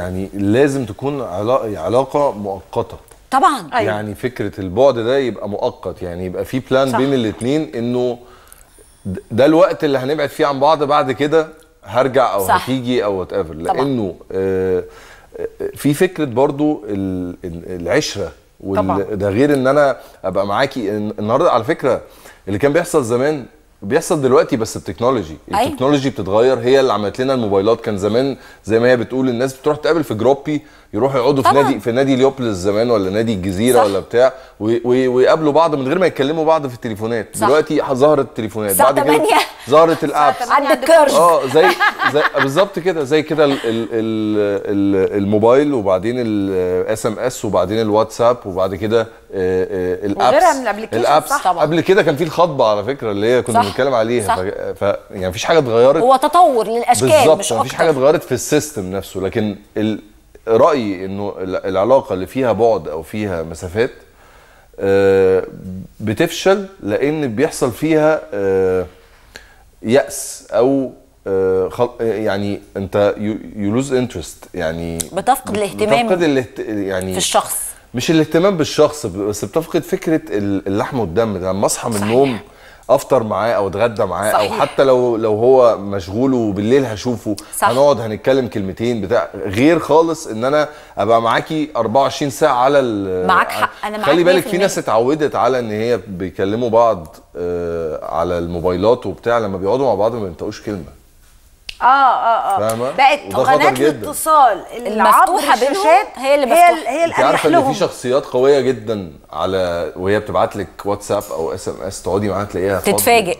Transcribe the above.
يعني لازم تكون يعني علاقه مؤقته طبعا أيوة. يعني فكره البعد ده يبقى مؤقت يعني يبقى في بلان صح. بين الاثنين انه ده الوقت اللي هنبعد فيه عن بعض بعد كده هرجع او صح. هتيجي او وات ايفر لانه آه، آه، في فكره برضو العشره طبعا ده غير ان انا ابقى معاكي النهارده على فكره اللي كان بيحصل زمان بيحصل دلوقتي بس التكنولوجي أيوة. التكنولوجي بتتغير هي اللي عملت لنا الموبايلات كان زمان زي ما هي بتقول الناس بتروح تقابل في جروبي يروحوا يقعدوا في نادي في نادي ليوبلس زمان ولا نادي الجزيره صح. ولا بتاع ويقابلوا بعض من غير ما يتكلموا بعض في التليفونات صح. دلوقتي ظهرت التليفونات بعد كده ظهرت الابس عند الكيرف اه زي, زي بالظبط كده زي كده الموبايل وبعدين الاس ام اس وبعدين الواتساب وبعد كده الابس آه، آه، الابس قبل كده كان في الخطبه على فكره اللي هي كنا بنتكلم عليها صح. ف... يعني مفيش حاجه اتغيرت هو تطور للاشكال بالظبط مش مفيش حاجه اتغيرت في السيستم نفسه لكن ال... رايي انه العلاقه اللي فيها بعد او فيها مسافات آه، بتفشل لان بيحصل فيها آه، يأس او آه، يعني انت يو لوز انترست يعني بتفقد الاهتمام بتفقد الاهت... يعني في الشخص مش الاهتمام بالشخص بس بتفقد فكره اللحم والدم لما اصحى من النوم افطر معاه او اتغدى معاه صحيح. او حتى لو لو هو مشغول وبالليل هشوفه صح. هنقعد هنتكلم كلمتين بتاع غير خالص ان انا ابقى معاكي 24 ساعه على ال معاك حق انا معاك خلي بالك في, في ناس اتعودت على ان هي بيكلموا بعض آه، على الموبايلات وبتاع لما بيقعدوا مع بعض ما بينطقوش كلمه اه اه اه فاهمه بقت قناه الاتصال اللي المفتوحه بينهم هي اللي هي ال هي اللي عارفه ان في شخصيات قويه جدا على وهي بتبعت لك واتساب او اس ام اس تقعدي معاها تلاقيها تتفاجئ